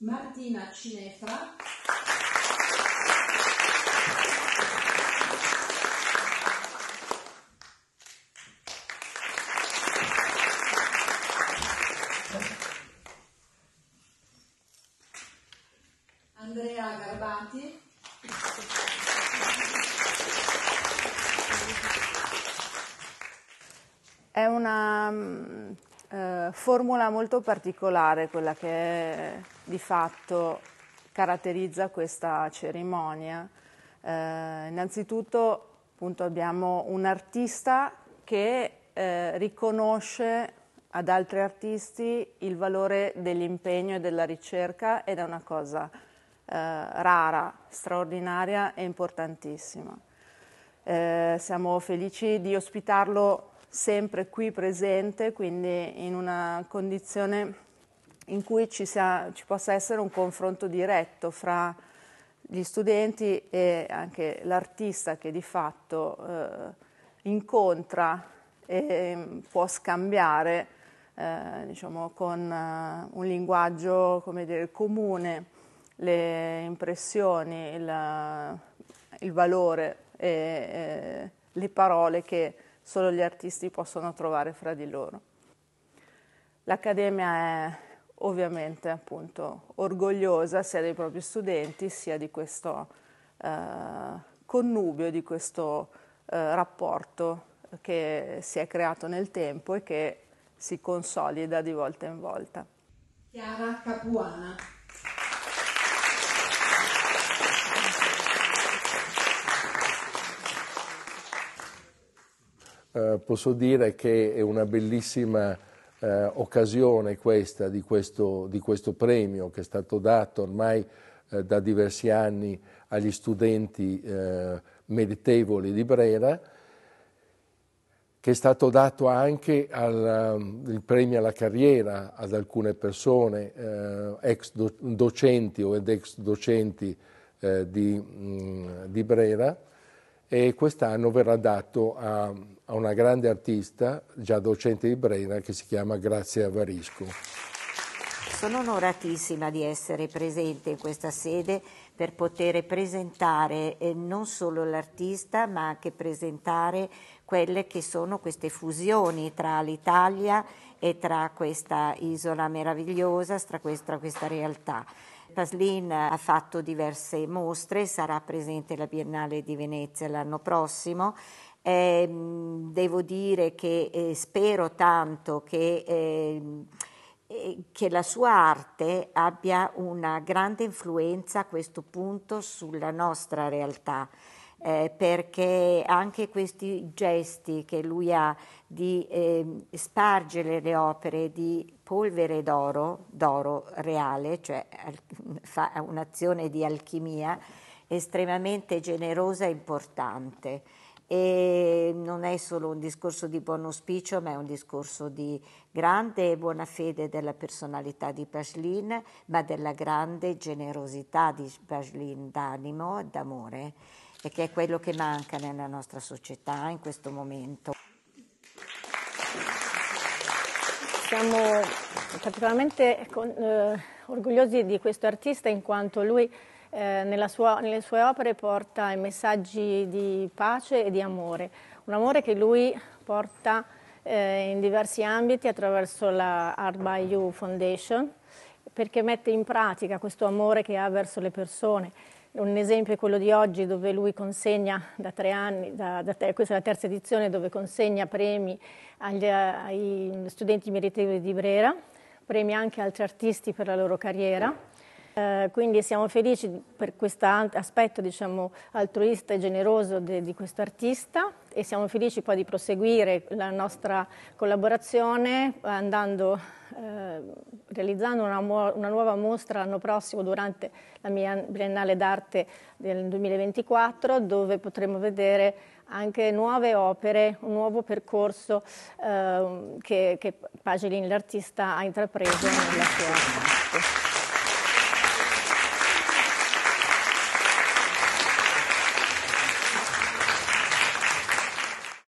Martina Cinefa. formula molto particolare quella che di fatto caratterizza questa cerimonia. Eh, innanzitutto appunto, abbiamo un artista che eh, riconosce ad altri artisti il valore dell'impegno e della ricerca ed è una cosa eh, rara, straordinaria e importantissima. Eh, siamo felici di ospitarlo sempre qui presente, quindi in una condizione in cui ci, sia, ci possa essere un confronto diretto fra gli studenti e anche l'artista che di fatto eh, incontra e mm, può scambiare eh, diciamo, con uh, un linguaggio dire, comune le impressioni, il, il valore e eh, le parole che solo gli artisti possono trovare fra di loro. L'Accademia è ovviamente appunto orgogliosa sia dei propri studenti sia di questo eh, connubio, di questo eh, rapporto che si è creato nel tempo e che si consolida di volta in volta. Chiara Capuana. Eh, posso dire che è una bellissima eh, occasione questa di questo, di questo, premio che è stato dato ormai eh, da diversi anni agli studenti eh, meritevoli di Brera, che è stato dato anche al, ehm, il premio alla carriera ad alcune persone, eh, ex docenti o ed ex docenti di, mh, mm, di Brera e quest'anno verrà dato a, a, una grande artista, già docente di Brena, che si chiama Grazia Varisco. Sono onoratissima di essere presente in questa sede per poter presentare eh, non solo l'artista ma anche presentare quelle che sono queste fusioni tra l'Italia e tra questa isola meravigliosa, tra questa, questa realtà. Paslin ha fatto diverse mostre, sarà presente la Biennale di Venezia l'anno prossimo. Eh, devo dire che eh, spero tanto che, ehm, eh, che, la sua arte abbia una grande influenza a questo punto sulla nostra realtà eh, perché anche questi gesti che lui ha di eh, spargere le opere di polvere d'oro, d'oro reale, cioè fa un'azione di alchimia estremamente generosa e importante e non è solo un discorso di buon auspicio, ma è un discorso di grande buona fede della personalità di Pachlin, ma della grande generosità di Pachlin d'animo e d'amore e che è quello che manca nella nostra società in questo momento. Siamo particolarmente ecco, eh, orgogliosi di questo artista in quanto lui eh, sua, nelle sue opere porta i messaggi di pace e di amore, un amore che lui porta eh, in diversi ambiti attraverso la Art by You Foundation perché mette in pratica questo amore che ha verso le persone un esempio è quello di oggi dove lui consegna da tre anni, da, da, questa è la terza edizione, dove consegna premi agli, ai studenti meritevoli di Brera, premi anche ad altri artisti per la loro carriera. Eh, quindi siamo felici per questo aspetto diciamo, altruista e generoso de, di questo artista e siamo felici poi di proseguire la nostra collaborazione eh, andando, eh, realizzando una, una, nuova mostra l'anno prossimo durante la mia Biennale d'Arte del 2024 dove potremo vedere anche nuove opere, un nuovo percorso eh, che, che Pagilin l'artista ha intrapreso nella sua vita.